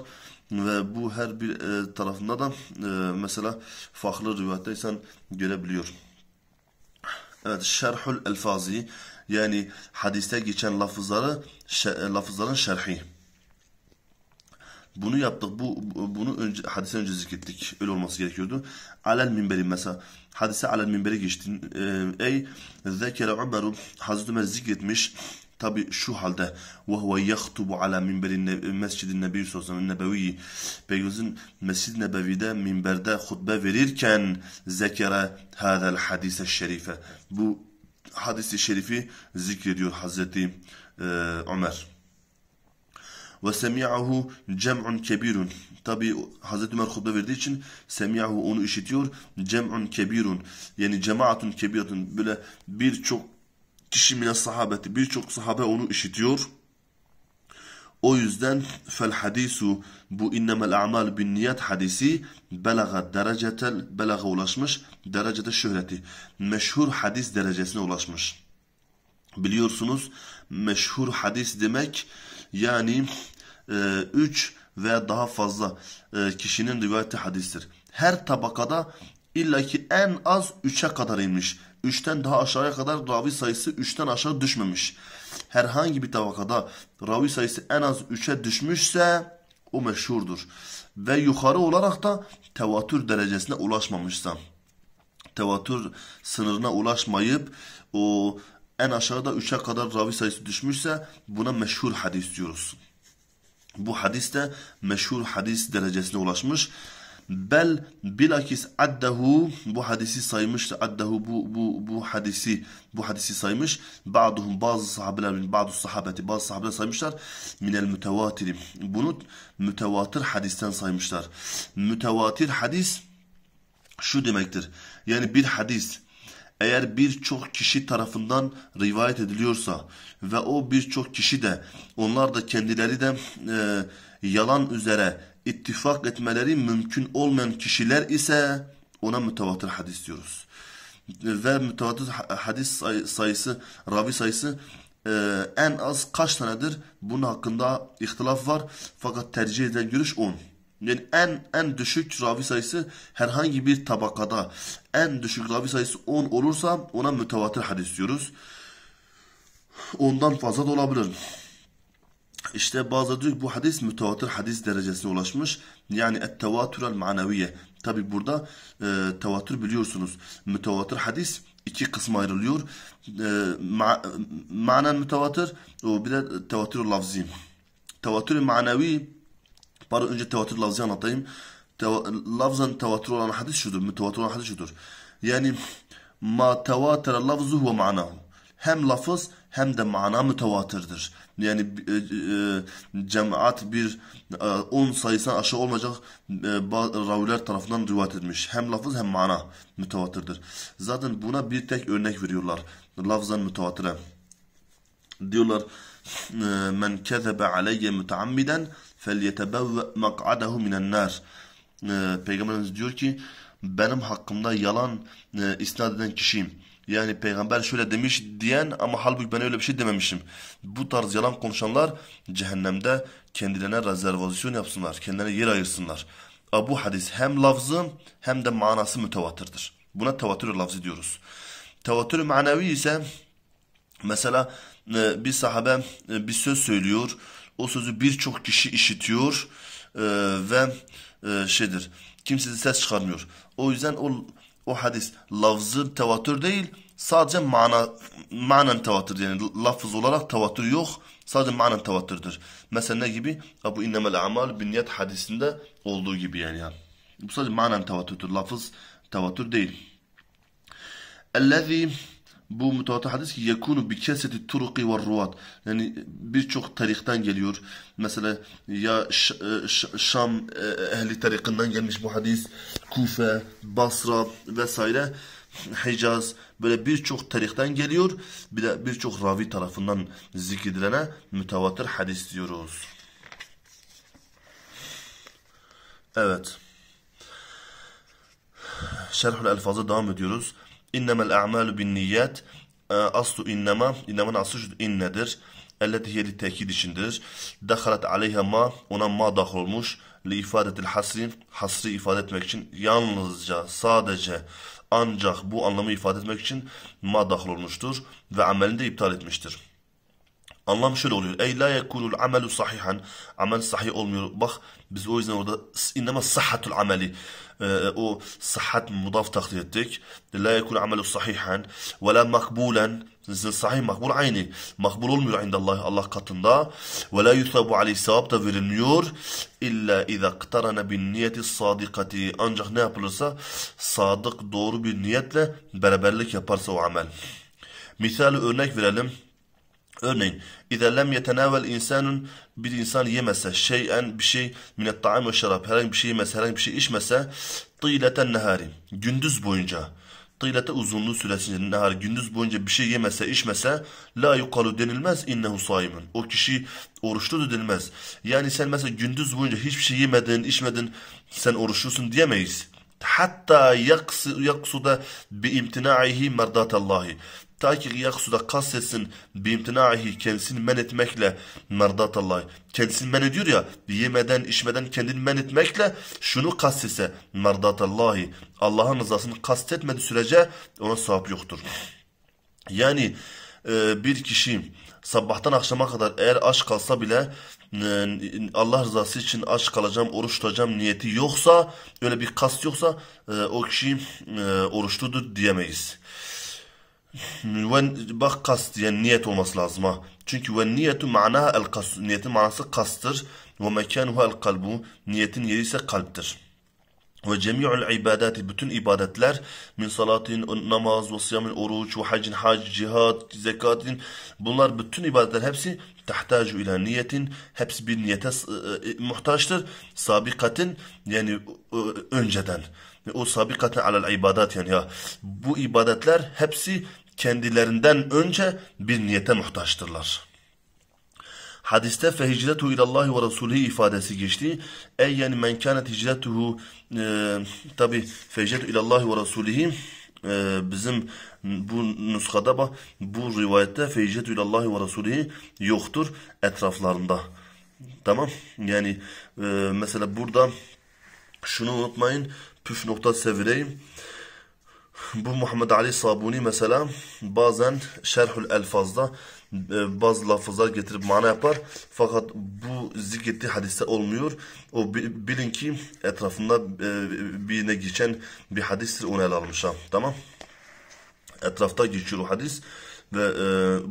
ve bu her bir e, tarafında da e, mesela farklı rivayette insan görebiliyor. Evet, Şerhül Elfazi yani hadiste geçen lafızları e, lafızların şerhi. Bunu yaptık. Bu bunu önce hadise önce zikrettik. Öyle olması gerekiyordu. Alel minberi mesela hadise alel minberi geçtin. Ee, ey zekere Ömer Hazreti Ömer zikretmiş. Tabi şu halde ve huve yahtubu ala minberin mescidin nebi sallallahu nebevi Peygamberimizin mescid nebevide minberde hutbe verirken zekere hadel hadise şerife bu hadisi şerifi zikrediyor Hazreti e, Ömer. Ve semi'ahu cem'un kebirun. Tabi Hazreti Ömer hutbe verdiği için semi'ahu onu işitiyor. Cem'un kebirun. Yani cemaatun kebiratun. Böyle birçok kişi mine sahabeti. Birçok sahabe onu işitiyor. O yüzden fel hadisu bu innemel a'mal bin niyat hadisi belaga derecetel belaga ulaşmış derecede şöhreti. Meşhur hadis derecesine ulaşmış. Biliyorsunuz meşhur hadis demek yani 3 e, veya daha fazla e, kişinin rivayeti hadistir. Her tabakada illaki en az 3'e kadar inmiş. 3'ten daha aşağıya kadar ravi sayısı 3'ten aşağı düşmemiş herhangi bir tabakada ravi sayısı en az 3'e düşmüşse o meşhurdur. Ve yukarı olarak da tevatür derecesine ulaşmamışsa tevatür sınırına ulaşmayıp o en aşağıda 3'e kadar ravi sayısı düşmüşse buna meşhur hadis diyoruz. Bu hadis de meşhur hadis derecesine ulaşmış. Bel bilakis addehu bu hadisi saymıştı. Addehu bu, bu, bu hadisi bu hadisi saymış. Ba'duhum bazı sahabeler bazı sahabeti bazı sahabeler saymışlar. Minel mütevatiri. Bunu mütevatır hadisten saymışlar. Mütevatir hadis şu demektir. Yani bir hadis eğer birçok kişi tarafından rivayet ediliyorsa ve o birçok kişi de onlar da kendileri de e, yalan üzere ittifak etmeleri mümkün olmayan kişiler ise ona mütevatir hadis diyoruz. Ve mütevatir hadis sayısı, ravi sayısı e, en az kaç tanedir? Bunun hakkında ihtilaf var. Fakat tercih edilen görüş 10. Yani en en düşük ravi sayısı herhangi bir tabakada en düşük ravi sayısı 10 olursa ona mütevatir hadis diyoruz. Ondan fazla da olabilir. İşte bazı diyor bu hadis mütevatir hadis derecesine ulaşmış. Yani ettevatürel maneviye. Tabi burada e, tevatür biliyorsunuz. Mütevatir hadis iki kısma ayrılıyor. E, ma, manen mütevatir o bir de tevatür lafzi. Tevatür manevi pardon önce tevatür lafzi anlatayım. Teva, lafzan tevatür olan hadis şudur. Mütevatir olan hadis şudur. Yani ma tevatire lafzuhu ve manahu. Hem lafız hem de mana mütevatirdir. Yani e, e, cemaat bir 10 e, sayısından aşağı olmayacak e, raviler tarafından rivayet edilmiş. Hem lafız hem mana mütevatirdir. Zaten buna bir tek örnek veriyorlar. Lafzan mütevatire. Diyorlar e, men kezebe aleyye müteammiden felyetebevve mak'adehu minennâr. E, Peygamberimiz diyor ki benim hakkımda yalan e, isnat eden kişiyim. Yani peygamber şöyle demiş diyen ama halbuki ben öyle bir şey dememişim. Bu tarz yalan konuşanlar cehennemde kendilerine rezervasyon yapsınlar. Kendilerine yer ayırsınlar. Bu hadis hem lafzı hem de manası mütevatırdır. Buna tevatür lafzı diyoruz. Tevatür manevi ise mesela e, bir sahabe e, bir söz söylüyor. O sözü birçok kişi işitiyor e, ve şeydir. Kimse ses çıkarmıyor. O yüzden o o hadis lafzı tevatür değil sadece mana manen tevatür yani lafız olarak tevatür yok sadece manan tevatürdür. Mesela ne gibi? Bu innemel amal binniyat hadisinde olduğu gibi yani. Bu sadece manan tevatürdür. Lafız tevatür değil. Ellezî bu mütevatir hadis ki yekunu bi keseti turuki ve ruvat. Yani birçok tarihten geliyor. Mesela ya e, Şam e, ehli tarikinden gelmiş bu hadis. Kufe, Basra vesaire. Hicaz böyle birçok tarihten geliyor. Bir de birçok ravi tarafından zikredilene mütevatir hadis diyoruz. Evet. Şerhül Elfaz'a devam ediyoruz. İnnemel a'malu bin niyyat. Ee, aslu innema. İnnemen aslı şu innedir. Elleti hiye tekid içindir. Dekhalet aleyhe ma. Ona ma dahil olmuş. Li ifadetil hasri. Hasri ifade etmek için yalnızca, sadece, ancak bu anlamı ifade etmek için ma dahil olmuştur. Ve amelinde iptal etmiştir. Anlam şöyle oluyor. Ey la yekunul amelu sahihan. Amel sahih olmuyor. Bak biz o yüzden orada innema sahatul ameli. Ee, o sahat mudaf takdir ettik. La yekunul amelu sahihan. Ve la makbulen. Sahih makbul aynı. Makbul olmuyor indallah Allah katında. Ve la yuthabu aleyh sevap da verilmiyor. İlla iza ktarana bin niyeti sadikati. Ancak ne yapılırsa sadık doğru bir niyetle beraberlik yaparsa o amel. Misal örnek verelim. Örneğin اِذَا لَمْ يَتَنَاوَلْ اِنْسَانٌ Bir insan yemese şeyen bir şey minet taam ve şarap herhangi bir şey yemese herhangi bir şey içmese طِيلَةً nehari gündüz boyunca Tılete uzunluğu süresince nehar gündüz boyunca bir şey yemese içmese la yukalu denilmez innehu saimun. O kişi oruçludur denilmez. Yani sen mesela gündüz boyunca hiçbir şey yemedin içmedin sen oruçlusun diyemeyiz. Hatta yaksuda bi imtinaihi merdatallahi. Ta ki yaksuda kastetsin bimtinaihi kendisini men etmekle merdatallah. Kendisini men ediyor ya yemeden içmeden kendini men etmekle şunu kastetse merdatallahi. Allah'ın rızasını kastetmediği sürece ona sevap yoktur. Yani e, bir kişi sabahtan akşama kadar eğer aç kalsa bile Allah rızası için aç kalacağım, oruç tutacağım niyeti yoksa, öyle bir kast yoksa e, o kişi e, oruçludur diyemeyiz ve bak kast yani niyet olması lazım ha. Çünkü ve niyetu ma'na el kast. Niyetin manası kastır. Ve mekanuhu el kalbu. Niyetin yeri ise kalptir. Ve cemi'ul ibadati bütün ibadetler min salatin, namaz, ve siyamin, oruç, ve hacin, hac, cihat, zekatin bunlar bütün ibadetler hepsi tahtacu ila niyetin hepsi bir niyete e, e muhtaçtır. Sabikatin yani e, önceden o sabikaten alel ibadat yani ya bu ibadetler hepsi kendilerinden önce bir niyete muhtaçtırlar. Hadiste fe hicretu ilallahi ve rasulü ifadesi geçti. Ey yani men kânet hicretuhu e, tabi fe hicretu ilallahi ve rasulühi e, bizim bu nuskada bu rivayette fe hicretu ilallahi ve rasulühi yoktur etraflarında. Tamam yani e, mesela burada şunu unutmayın püf nokta sevireyim. Bu Muhammed Ali Sabuni mesela bazen şerhül elfazda e, bazı lafızlar getirip mana yapar. Fakat bu zikrettiği hadiste olmuyor. O bilin ki etrafında e, birine geçen bir hadistir onu ele almışam. Tamam. Etrafta geçiyor o hadis ve e,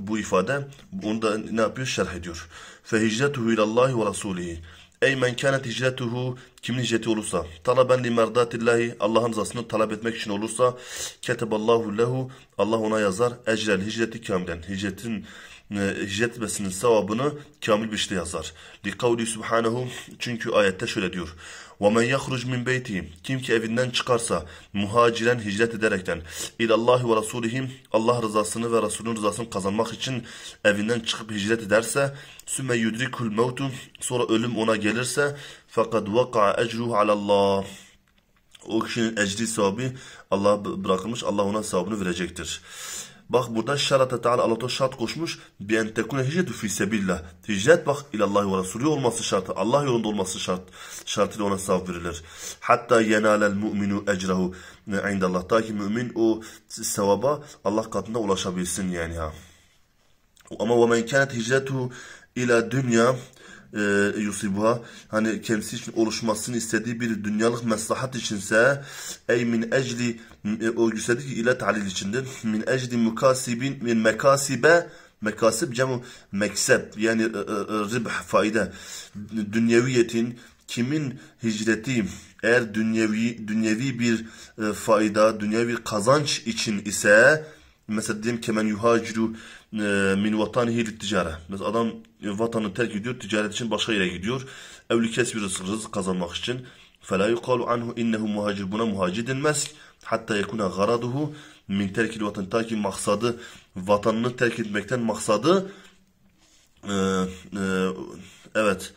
bu ifade onu da ne yapıyor? Şerh ediyor. Fe hicretuhu ilallahi ve rasulihi. Ey men kânet hicretuhu kimin hicreti olursa talaben li merdatillahi Allah'ın rızasını talep etmek için olursa keteballahu lehu Allah ona yazar ecrel hicreti kamilen hicretin e, hicret etmesinin sevabını kamil bir şekilde yazar. Li kavli subhanahu çünkü ayette şöyle diyor. وَمَنْ يَخْرُجْ مِنْ بَيْتِهِ Kim ki evinden çıkarsa muhaciren hicret ederekten ilallahi ve rasulihim Allah rızasını ve Resulün rızasını kazanmak için evinden çıkıp hicret ederse sümme yudrikul mevtu sonra ölüm ona gelirse fakat vaka ecruhu alallah o kişinin ecri sahibi Allah bırakılmış Allah ona sahabını verecektir. Bak burada şerata Teala Allah'tan şart koşmuş. Bi entekune hicretu fi sebillah. Hicret bak ilallahi ve Resulü olması şartı. Allah yolunda olması şart. Şartıyla ona sevap verilir. Hatta yenalel mu'minu ecrehu. İndallah. Ta ki mümin o sevaba Allah katında ulaşabilsin yani ha. Ama ve men kânet hicretu ila dünya e, yusibuha hani kendisi için oluşmasını istediği bir dünyalık meslahat içinse ey min ecli e, o yükseldik ile talil içindir min ecli mukasibin min mekasibe mekasip cemu meksep yani e, e, e ribh faide dünyeviyetin kimin hicreti eğer dünyevi dünyevi bir e, fayda dünyevi kazanç için ise Mesela diyelim ki men yuhaciru e, min vatanihi litticare. Mesela adam e, vatanını terk ediyor, ticaret için başka yere gidiyor. Evli kes bir rızık, rızık kazanmak için. فَلَا يُقَالُ عَنْهُ اِنَّهُ مُهَاجِرْ Buna muhacir denmez. Hatta yekuna garaduhu min terkil vatan. Ta ki maksadı, vatanını terk etmekten maksadı, e, evet,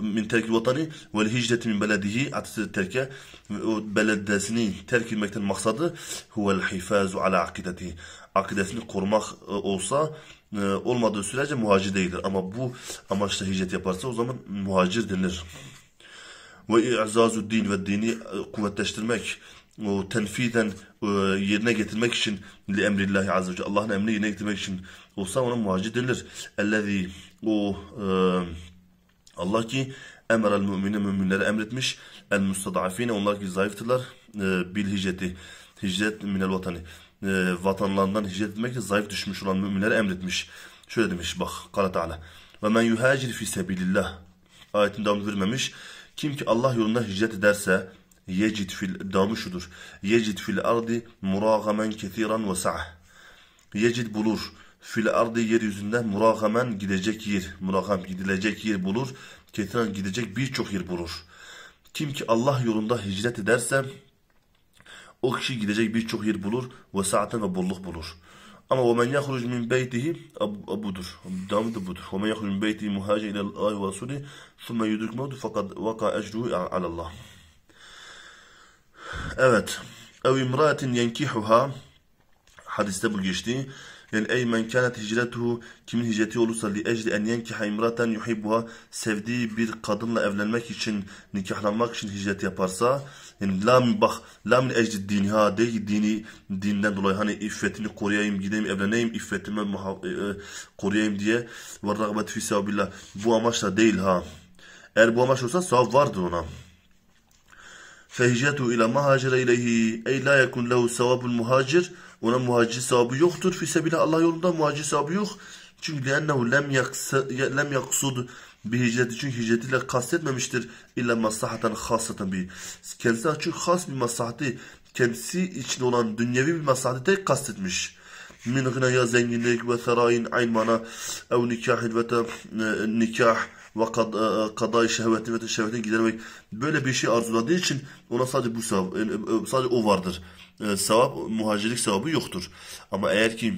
min terkil vatanı ve hicreti min beledihi atı terke beledesini terk etmekten maksadı huvel hifazu ala akideti akidesini korumak e, olsa e, olmadığı sürece muhacir değildir. Ama bu amaçla hicret yaparsa o zaman muhacir denir. Ve i'zazu din ve dini e, kuvvetleştirmek o tenfiden e, yerine getirmek için li emrillahi azze ve celle Allah'ın emrini yerine getirmek için olsa ona muhacir denir. Ellezî o e, Allah ki emrel mümini müminlere emretmiş. El müstadafine onlar ki zayıftırlar. E, bil hicreti. Hicret minel vatani e, vatanlarından hicret etmek zayıf düşmüş olan müminlere emretmiş. Şöyle demiş bak Kara Teala. Ve men yuhacir fi sebilillah. Ayetin devamını vermemiş. Kim ki Allah yolunda hicret ederse yecid fil devamı şudur. Yecid fil ardi muragamen kethiran ve sa'ah. Yecid bulur. Fil ardi yeryüzünde muragamen gidecek yer. Muragam gidilecek yer bulur. Kethiran gidecek birçok yer bulur. Kim ki Allah yolunda hicret ederse o kişi gidecek birçok yer bulur ve saaten ve bolluk bulur. Ama o men yahruc min beytihi abudur. Devamı da budur. O men yahruc min beytihi muhace ile Allah ve Resulü thumme yudrik mevdu fakat vaka ecruhu Allah. Evet. Ev imraetin yenkihuha hadiste bu geçti. Yani ey men kânet hicretuhu kimin hicreti olursa li ecli en yenkiha imraten yuhibbuha sevdiği bir kadınla evlenmek için nikahlanmak için hicret yaparsa yani la bak la min ecli dinha değil dini dinden dolayı hani iffetini koruyayım gideyim evleneyim iffetimi e, e, koruyayım diye ve rağbet fi billah bu amaçla değil ha. Eğer bu amaç olsa sevap vardır ona fehicretu ila mahacire ileyhi ey la yekun lehu sevabul muhacir ona muhacir sevabı yoktur fisebile Allah yolunda muhacir sevabı yok çünkü lennehu lem yaksa lem yaksud bir hicreti çünkü hicretiyle kastetmemiştir illa maslahaten hasaten bi, kendisi çünkü has bir maslahati kendisi için olan dünyevi bir maslahati tek kastetmiş min ya zenginlik ve serayin ayn mana ev nikahin ve e, nikah ve kad, e, e, kadayı şehveti ve şehveti gidermek böyle bir şey arzuladığı için ona sadece bu sevap, e, e sadece o vardır. E, sevap, muhacirlik sevabı yoktur. Ama eğer ki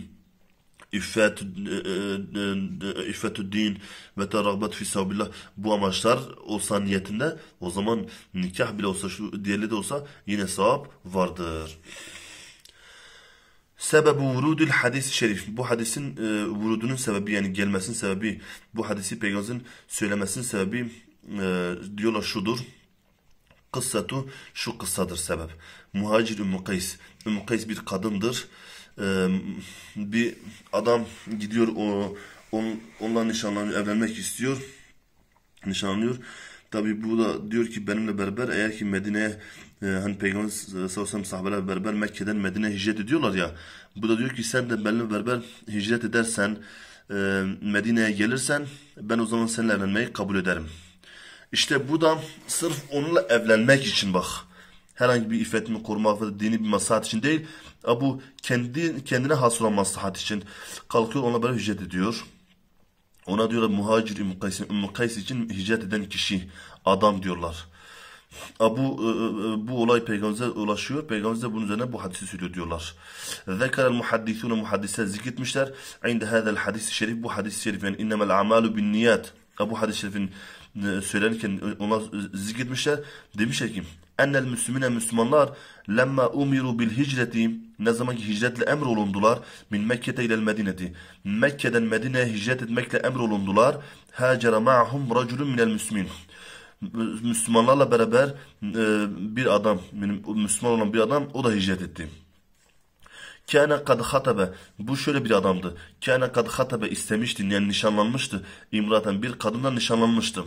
iffet e, iffetü din ve terabet fi sabillah bu amaçlar olsa niyetinde o zaman nikah bile olsa şu diğerli de olsa yine sevap vardır sebebu vurudül hadis-i şerif. Bu hadisin e, vurudunun sebebi yani gelmesinin sebebi bu hadisi peygamberin söylemesinin sebebi e, diyorlar şudur. Kıssatu şu kıssadır sebep. Muhacir Ümmü Kays. Ümmü Kays bir kadındır. E, bir adam gidiyor o on, onunla nişanlanıyor, evlenmek istiyor. nişanlanıyor Tabi bu da diyor ki benimle beraber eğer ki Medine'ye ee, hani Peygamber sallallahu aleyhi ve sahabeler berber Mekke'den Medine hicret ediyorlar ya. Bu da diyor ki sen de benimle berber hicret edersen e, Medine'ye gelirsen ben o zaman seninle evlenmeyi kabul ederim. İşte bu da sırf onunla evlenmek için bak. Herhangi bir iffetini korumak ve dini bir maslahat için değil. Bu kendi kendine has olan maslahat için. Kalkıyor ona beraber hicret ediyor. Ona diyorlar muhacir Ümmü Kays, için hicret eden kişi, adam diyorlar. Abu e, e, e, bu olay peygamberimize ulaşıyor. Peygamberimiz de bunun üzerine bu hadisi söylüyor diyorlar. Zekar Zekerel muhaddisune muhaddisler zikretmişler. İnde hadel hadis şerif bu hadis şerif yani innemel amalu bin niyat. Abu hadis-i şerifin söylenirken onlar zikretmişler. Demişler ki ennel müslümine müslümanlar lemma umiru bil hicreti ne zaman ki hicretle olundular, min Mekke'te ile Medine'ti. Mekke'den Medine'ye hicret etmekle olundular. Hacera ma'hum raculun minel müslümin. Müslümanlarla beraber e, bir adam, Müslüman olan bir adam o da hicret etti. Kâne kad hatabe. Bu şöyle bir adamdı. Kâne kad hatabe istemişti. Yani nişanlanmıştı. İmraten bir kadınla nişanlanmıştı.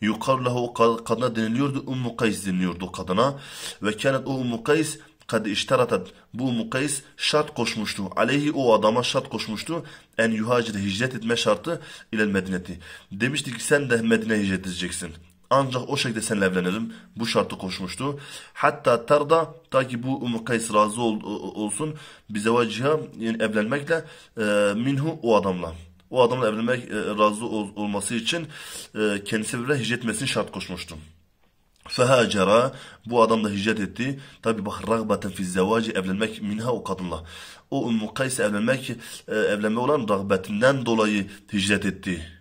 Yukarlahu o kadına deniliyordu. Ummu Kays deniliyordu o kadına. Ve kânet o Ummu Kays kad işteratet. Bu Ummu Kays şart koşmuştu. Aleyhi o adama şart koşmuştu. En yuhacide hicret etme şartı ile Medine'ti. Demişti ki sen de Medine hicret edeceksin. Ancak o şekilde seninle evlenelim. Bu şartı koşmuştu. Hatta tarda ta ki bu Ümmü Kays razı ol, olsun bize vaciha yani evlenmekle e, minhu o adamla. O adamla evlenmek e, razı ol, olması için e, kendisi birbirine hicret etmesini şart koşmuştu. Fehacera bu adam da hicret etti. Tabi bak rağbeten fi zevaci evlenmek minha o kadınla. O Ümmü Kays evlenmek e, evlenme olan rağbetinden dolayı hicret etti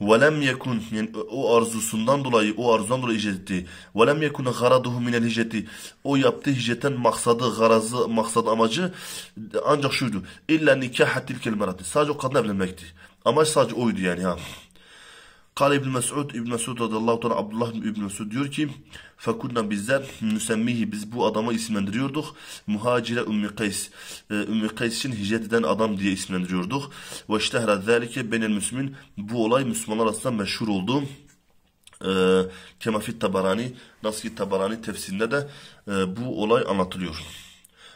velem yekun yani o arzusundan dolayı o arzudan dolayı hicret etti. Velem yekun garaduhu minel hicreti. O yaptığı hicretten maksadı, garazı, maksat amacı ancak şuydu. İlla nikah tilkel merati. Sadece o kadına evlenmekti. Amaç sadece oydu yani ha. Kale İbn Mesud İbn Mesud radıyallahu teala Abdullah İbn Mesud diyor ki Fakunna bizler müsemmihi biz bu adama isimlendiriyorduk. Muhacire Ümmü Kays. E, Ümmü Kays için hicret eden adam diye isimlendiriyorduk. Ve iştehre zelike benel müsmin. Bu olay Müslümanlar arasında meşhur oldu. Ee, Kemafit Tabarani, nasıl Tabarani tefsirinde de e, bu olay anlatılıyor.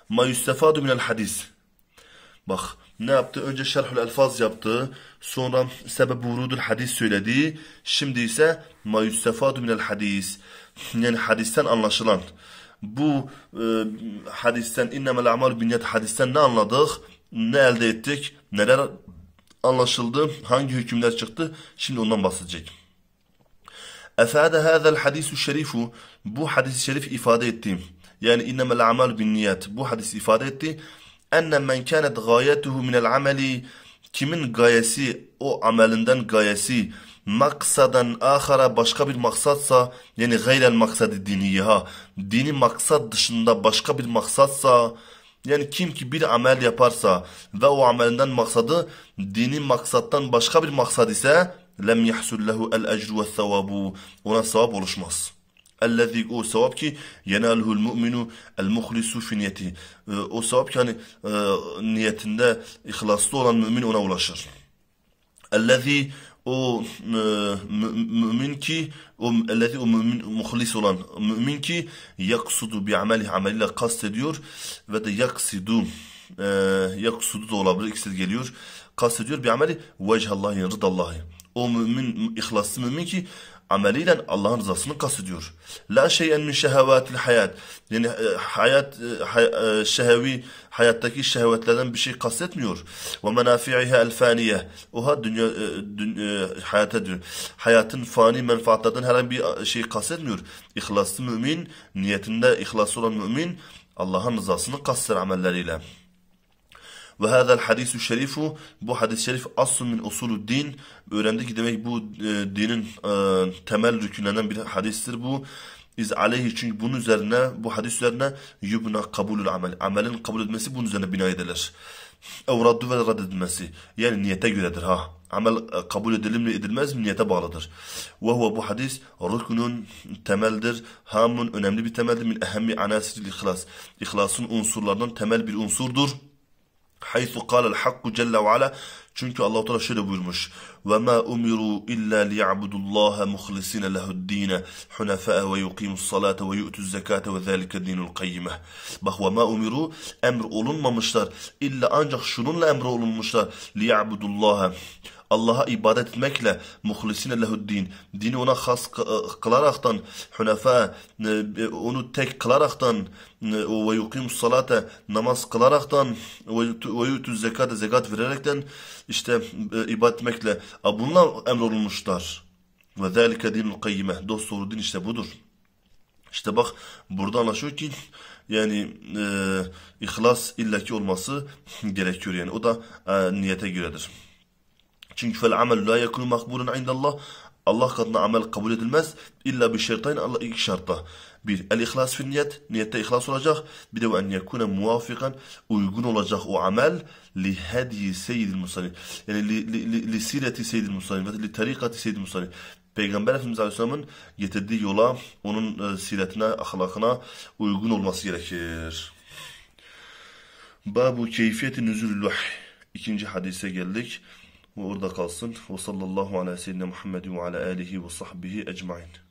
Ma yustefadu minel hadis. Bak ne yaptı? Önce şerhül elfaz yaptı. Sonra sebep vurudul hadis söyledi. Şimdi ise ma yüstefadu minel hadis. Yani hadisten anlaşılan. Bu e, hadisten innemel amal binyat hadisten ne anladık? Ne elde ettik? Neler anlaşıldı? Hangi hükümler çıktı? Şimdi ondan bahsedecek. Efade hâzel hadisü şerifu. Bu hadis-i şerif ifade ettiğim. Yani innemel amal bin niyet. Bu hadis ifade etti. أن من كانت غايته من العمل kimin gayesi o amelinden gayesi maksadan ahara başka bir maksatsa yani gayrel maksadı diniye ha dini maksat dışında başka bir maksatsa yani kim ki bir amel yaparsa ve o amelinden maksadı dini maksattan başka bir maksad ise lem yahsul lehu el ecru ve sevabu ona sevap oluşmaz.'' Ellezî o sevap ki yenelhul mu'minu el muhlisu fi niyeti. O sevap ki niyetinde ihlaslı olan mümin ona ulaşır. Ellezî o e, mümin ki o ellezî o mümin muhlis olan mümin ki yaksudu bi ameli ameliyle kast ediyor ve de yaksidu e, yaksudu da olabilir ikisi geliyor kast ediyor bi ameli vecehallahi rıdallahi o mümin ihlaslı mümin ki ameliyle Allah'ın rızasını kastediyor. La şeyen min şehevatil hayat. Yani e, hayat e, hay, e, şehevi hayattaki şehvetlerden bir şey kastetmiyor. Ve menafi'iha el faniye. Oha dünya e, dünya e, hayata dün. Hayatın fani menfaatlardan herhangi bir şey kastetmiyor. İhlaslı mümin, niyetinde ihlaslı olan mümin Allah'ın rızasını kasteder amelleriyle. Ve hadal hadisü şerifu bu hadis-i şerif aslun min usulü din. Öğrendik ki demek bu e, dinin e, temel rükünlerinden bir hadistir bu. İz aleyhi çünkü bunun üzerine bu hadis üzerine yubna kabulül amel. Amelin kabul edilmesi bunun üzerine bina edilir. Evraddu ve reddedilmesi. Yani niyete göredir ha. Amel e, kabul edilir mi edilmez mi niyete bağlıdır. Ve huve bu hadis rükunun temeldir. Hamun önemli bir temeldir. Min ehemmi anasiril ihlas. İhlasın unsurlarından temel bir unsurdur. حيث قال الحق جل وعلا çünkü Allah Teala şöyle buyurmuş وَمَا أُمِرُوا إِلَّا ليعبدوا اللّٰهَ مخلصين لَهُ الدِّينَ حُنَفَاءَ وَيُقِيمُ الصَّلَاةَ وَيُؤْتُ الزَّكَاةَ وَذَلِكَ الدِّينُ الْقَيِّمَةِ Bak وَمَا أُمِرُوا Emr olunmamışlar. İlla ancak şununla emre olunmuşlar. لِيَعْبُدُ اللّٰهَ Allah'a ibadet etmekle muhlisine lehuddin dini ona has ıı, kılaraktan hunefa e, e, onu tek kılaraktan e, ve yukim salate namaz kılaraktan ve yutu zekate zekat vererekten işte ibadet etmekle bunlar emrolunmuşlar. Ve zelike dinul kayyime. Dost doğru din işte budur. İşte bak burada anlaşıyor ki yani e, ihlas illaki olması gerekiyor yani o da e, niyete göredir. Çünkü fel amel la yekunu makbulun indallah. Allah katında amel kabul edilmez. İlla bir şartayın Allah iki şartta. Bir, el ihlas fil niyet. Niyette ihlas olacak. Bir de ve en yekune muvafikan. Uygun olacak o amel. Li hediyi seyyidil musallim. Yani li, li, li, li sireti seyyidil musallim. Ve li tarikati seyyidil musallim. Peygamber Efendimiz Aleyhisselam'ın getirdiği yola, onun e, siretine, ahlakına uygun olması gerekir. Babu keyfiyeti nüzül vahy. İkinci hadise geldik. وأرضى قاصل وصلى الله على سيدنا محمد وعلى آله وصحبه أجمعين